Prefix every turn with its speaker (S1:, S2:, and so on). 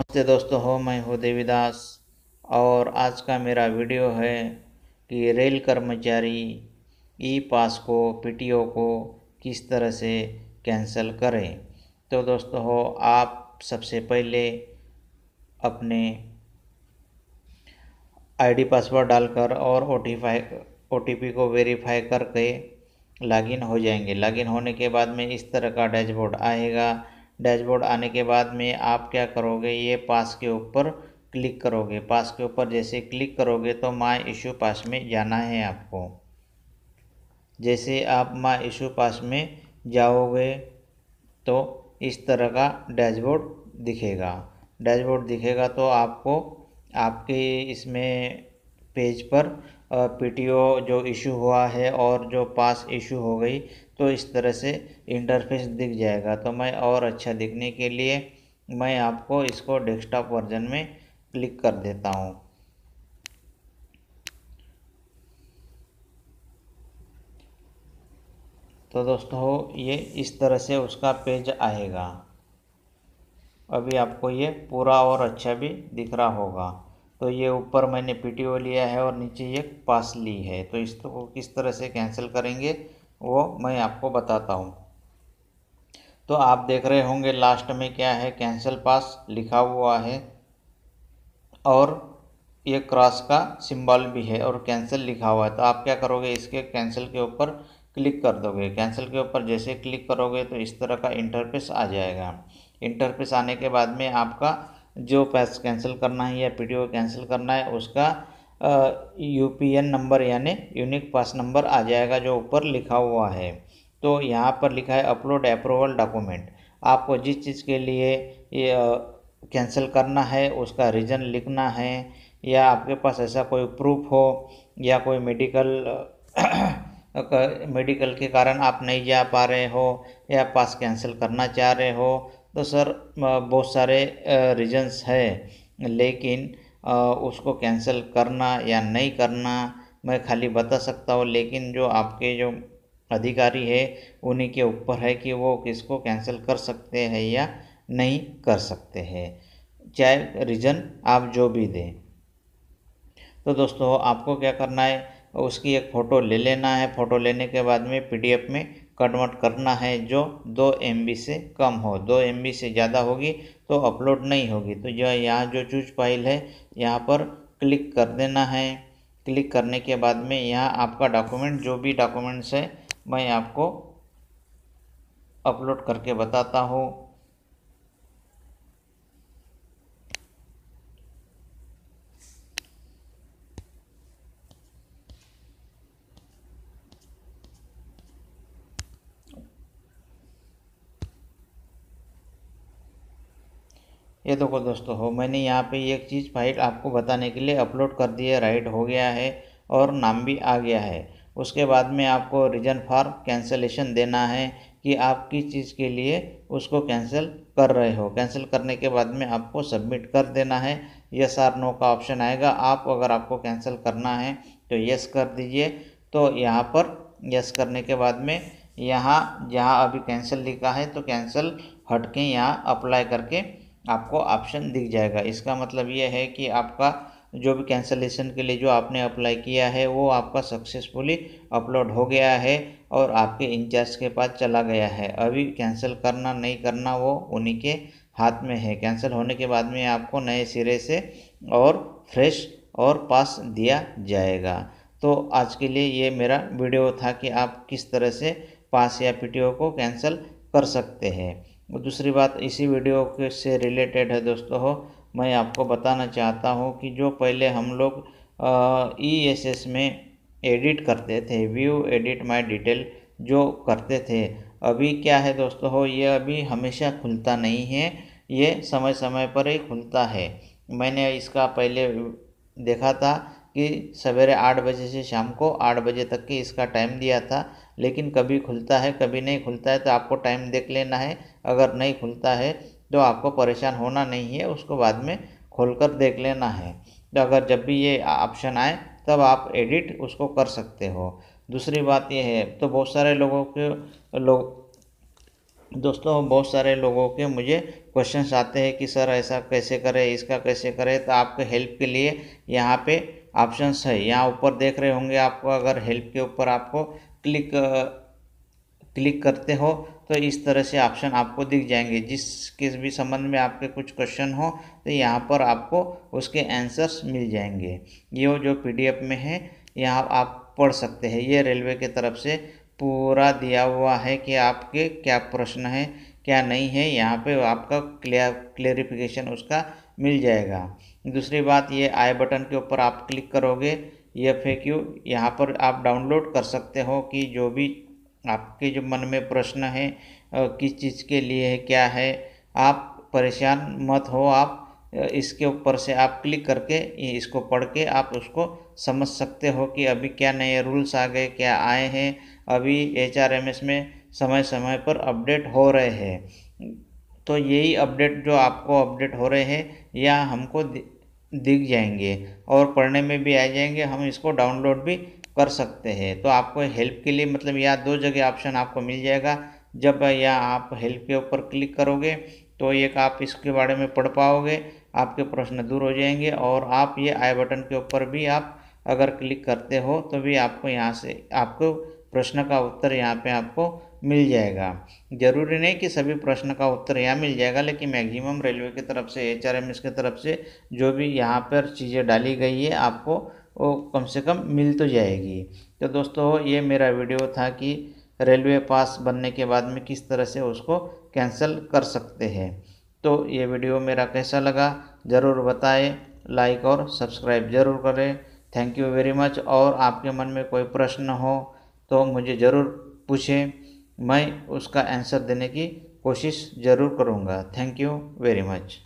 S1: नमस्ते दोस्तों हो मैं हूँ देवीदास और आज का मेरा वीडियो है कि रेल कर्मचारी ई पास को पीटीओ को किस तरह से कैंसिल करें तो दोस्तों हो आप सबसे पहले अपने आईडी पासवर्ड डालकर और ओटीफाई ओटीपी को वेरीफाई करके लॉगिन हो जाएंगे लॉगिन होने के बाद में इस तरह का डैशबोर्ड आएगा डैशबोर्ड आने के बाद में आप क्या करोगे ये पास के ऊपर क्लिक करोगे पास के ऊपर जैसे क्लिक करोगे तो माई इशू पास में जाना है आपको जैसे आप माई इशू पास में जाओगे तो इस तरह का डैशबोर्ड दिखेगा डैशबोर्ड दिखेगा तो आपको आपके इसमें पेज पर पी टी ओ जो इशू हुआ है और जो पास इशू हो गई तो इस तरह से इंटरफेस दिख जाएगा तो मैं और अच्छा दिखने के लिए मैं आपको इसको डेस्कटॉप वर्जन में क्लिक कर देता हूँ तो दोस्तों ये इस तरह से उसका पेज आएगा अभी आपको ये पूरा और अच्छा भी दिख रहा होगा तो ये ऊपर मैंने पी टी ओ लिया है और नीचे ये पास ली है तो इसको तो किस तरह से कैंसिल करेंगे वो मैं आपको बताता हूँ तो आप देख रहे होंगे लास्ट में क्या है कैंसिल पास लिखा हुआ है और ये क्रॉस का सिंबल भी है और कैंसिल लिखा हुआ है तो आप क्या करोगे इसके कैंसिल के ऊपर क्लिक कर दोगे कैंसिल के ऊपर जैसे क्लिक करोगे तो इस तरह का इंटरफेस आ जाएगा इंटरफेस आने के बाद में आपका जो पैस कैंसिल करना है या पी को कैंसिल करना है उसका यू पी एन नंबर यानी यूनिक पास नंबर आ जाएगा जो ऊपर लिखा हुआ है तो यहाँ पर लिखा है अपलोड अप्रूवल डॉक्यूमेंट आपको जिस चीज़ के लिए कैंसिल करना है उसका रीज़न लिखना है या आपके पास ऐसा कोई प्रूफ हो या कोई मेडिकल मेडिकल के कारण आप नहीं जा पा रहे हो या पास कैंसिल करना चाह रहे हो तो सर बहुत सारे रीजन्स है लेकिन उसको कैंसिल करना या नहीं करना मैं खाली बता सकता हूँ लेकिन जो आपके जो अधिकारी है उन्हीं के ऊपर है कि वो किसको कैंसिल कर सकते हैं या नहीं कर सकते हैं चाहे रीज़न आप जो भी दें तो दोस्तों आपको क्या करना है उसकी एक फ़ोटो ले लेना है फ़ोटो लेने के बाद में पीडीएफ में कन्वर्ट करना है जो दो एम से कम हो दो एम से ज़्यादा होगी तो अपलोड नहीं होगी तो यह यहाँ जो चूज फाइल है यहाँ पर क्लिक कर देना है क्लिक करने के बाद में यहाँ आपका डॉक्यूमेंट जो भी डॉक्यूमेंट्स है मैं आपको अपलोड करके बताता हूँ ये देखो दोस्तों हो मैंने यहाँ पे एक चीज़ फाइल आपको बताने के लिए अपलोड कर दी है राइट हो गया है और नाम भी आ गया है उसके बाद में आपको रीज़न फॉर कैंसलेशन देना है कि आप किस चीज़ के लिए उसको कैंसिल कर रहे हो कैंसिल करने के बाद में आपको सबमिट कर देना है यस आर नो का ऑप्शन आएगा आप अगर आपको कैंसिल करना है तो यस कर दीजिए तो यहाँ पर यस करने के बाद में यहाँ जहाँ अभी कैंसिल लिखा है तो कैंसिल हट के यहाँ अप्लाई करके आपको ऑप्शन दिख जाएगा इसका मतलब ये है कि आपका जो भी कैंसलेशन के लिए जो आपने अप्लाई किया है वो आपका सक्सेसफुली अपलोड हो गया है और आपके इंचार्ज के पास चला गया है अभी कैंसिल करना नहीं करना वो उन्हीं के हाथ में है कैंसिल होने के बाद में आपको नए सिरे से और फ्रेश और पास दिया जाएगा तो आज के लिए ये मेरा वीडियो था कि आप किस तरह से पास या पीटीओ को कैंसिल कर सकते हैं और दूसरी बात इसी वीडियो के से रिलेटेड है दोस्तों हो मैं आपको बताना चाहता हूँ कि जो पहले हम लोग ई एस एस में एडिट करते थे व्यू एडिट माय डिटेल जो करते थे अभी क्या है दोस्तों हो ये अभी हमेशा खुलता नहीं है ये समय समय पर ही खुलता है मैंने इसका पहले देखा था कि सवेरे आठ बजे से शाम को आठ बजे तक की इसका टाइम दिया था लेकिन कभी खुलता है कभी नहीं खुलता है तो आपको टाइम देख लेना है अगर नहीं खुलता है तो आपको परेशान होना नहीं है उसको बाद में खोल कर देख लेना है तो अगर जब भी ये ऑप्शन आए तब आप एडिट उसको कर सकते हो दूसरी बात यह है तो बहुत सारे लोगों के लोग दोस्तों बहुत सारे लोगों के मुझे क्वेश्चंस आते हैं कि सर ऐसा कैसे करें इसका कैसे करें तो आपके हेल्प के लिए यहाँ पे ऑप्शंस है यहाँ ऊपर देख रहे होंगे आपको अगर हेल्प के ऊपर आपको क्लिक क्लिक करते हो तो इस तरह से ऑप्शन आपको दिख जाएंगे जिस किस भी संबंध में आपके कुछ क्वेश्चन हो तो यहाँ पर आपको उसके आंसर्स मिल जाएंगे ये जो पीडीएफ में है यहाँ आप पढ़ सकते हैं ये रेलवे की तरफ से पूरा दिया हुआ है कि आपके क्या प्रश्न है क्या नहीं है यहाँ पे आपका क्लियर क्लियरिफिकेशन उसका मिल जाएगा दूसरी बात ये आई बटन के ऊपर आप क्लिक करोगे ये एफ क्यू यहाँ पर आप डाउनलोड कर सकते हो कि जो भी आपके जो मन में प्रश्न है किस चीज़ के लिए है क्या है आप परेशान मत हो आप इसके ऊपर से आप क्लिक करके इसको पढ़ के आप उसको समझ सकते हो कि अभी क्या नए रूल्स आ गए क्या आए हैं अभी एच में समय समय पर अपडेट हो रहे हैं तो यही अपडेट जो आपको अपडेट हो रहे हैं या हमको दिख जाएंगे और पढ़ने में भी आ जाएंगे हम इसको डाउनलोड भी कर सकते हैं तो आपको हेल्प के लिए मतलब या दो जगह ऑप्शन आपको मिल जाएगा जब या आप हेल्प के ऊपर क्लिक करोगे तो एक आप इसके बारे में पढ़ पाओगे आपके प्रश्न दूर हो जाएंगे और आप ये आई बटन के ऊपर भी आप अगर क्लिक करते हो तो भी आपको यहाँ से आपको प्रश्न का उत्तर यहाँ पे आपको मिल जाएगा जरूरी नहीं कि सभी प्रश्न का उत्तर यहाँ मिल जाएगा लेकिन मैक्सिमम रेलवे की तरफ से एच आर एम एस की तरफ से जो भी यहाँ पर चीज़ें डाली गई है आपको वो कम से कम मिल तो जाएगी तो दोस्तों ये मेरा वीडियो था कि रेलवे पास बनने के बाद में किस तरह से उसको कैंसिल कर सकते हैं तो ये वीडियो मेरा कैसा लगा ज़रूर बताएं लाइक और सब्सक्राइब ज़रूर करें थैंक यू वेरी मच और आपके मन में कोई प्रश्न हो तो मुझे ज़रूर पूछें मैं उसका आंसर देने की कोशिश ज़रूर करूँगा थैंक यू वेरी मच